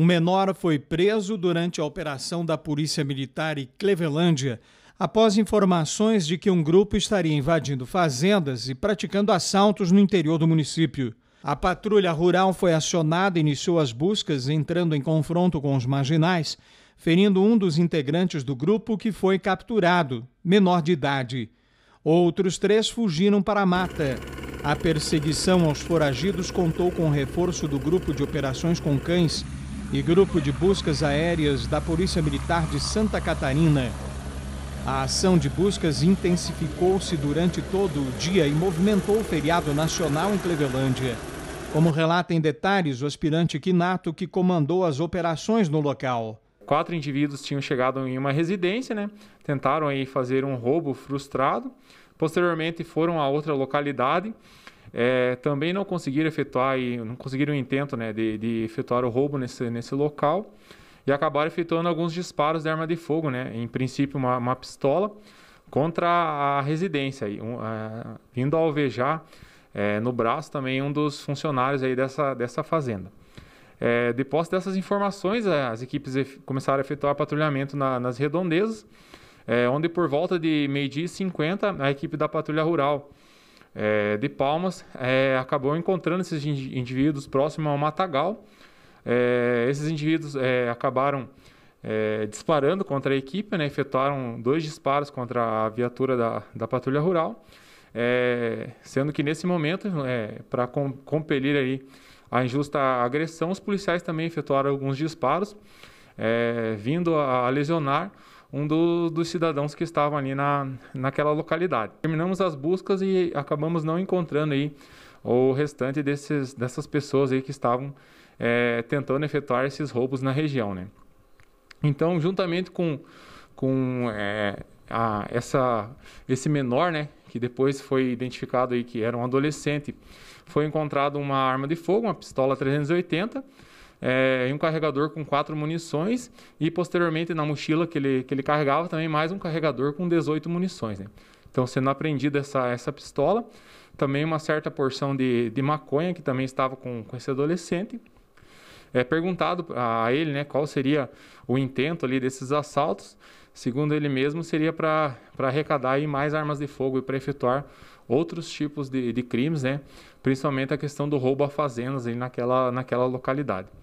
Um menor foi preso durante a operação da Polícia Militar em Clevelândia, após informações de que um grupo estaria invadindo fazendas e praticando assaltos no interior do município. A patrulha rural foi acionada e iniciou as buscas, entrando em confronto com os marginais, ferindo um dos integrantes do grupo que foi capturado, menor de idade. Outros três fugiram para a mata. A perseguição aos foragidos contou com o reforço do grupo de operações com cães e grupo de buscas aéreas da Polícia Militar de Santa Catarina. A ação de buscas intensificou-se durante todo o dia e movimentou o feriado nacional em Clevelândia. Como relata em detalhes o aspirante Quinato, que comandou as operações no local. Quatro indivíduos tinham chegado em uma residência, né? tentaram aí fazer um roubo frustrado. Posteriormente foram a outra localidade é, também não conseguiram efetuar e não conseguiram o intento né, de, de, efetuar o roubo nesse, nesse local e acabaram efetuando alguns disparos de arma de fogo, né? Em princípio uma, uma pistola contra a residência, um, uh, vindo a alvejar é, no braço também um dos funcionários aí dessa, dessa fazenda. É, depois dessas informações, é, as equipes começaram a efetuar patrulhamento na, nas redondezas, é, onde por volta de meio-dia e 50, a equipe da Patrulha Rural, é, de Palmas, é, acabou encontrando esses indivíduos próximo ao matagal. Eh, esses indivíduos acabaram disparando contra a equipe, né, efetuaram dois disparos contra a viatura da, da patrulha rural, sendo que nesse momento, para com, compelir aí a injusta agressão, os policiais também efetuaram alguns disparos, vindo a, a lesionar um do, dos cidadãos que estavam ali na, naquela localidade. Terminamos as buscas e acabamos não encontrando aí o restante desses, dessas pessoas aí que estavam é, tentando efetuar esses roubos na região, né? Então, juntamente com, com é, a, essa, esse menor, né, que depois foi identificado aí que era um adolescente, foi encontrado uma arma de fogo, uma pistola 380, é, um carregador com quatro munições e posteriormente na mochila que ele, que ele carregava também mais um carregador com 18 munições. Né? Então, sendo apreendida essa, essa pistola, também uma certa porção de, de maconha que também estava com, com esse adolescente. É perguntado a ele né, qual seria o intento ali desses assaltos. Segundo ele mesmo, seria para arrecadar aí mais armas de fogo e para efetuar outros tipos de, de crimes, né? principalmente a questão do roubo a fazendas aí naquela, naquela localidade.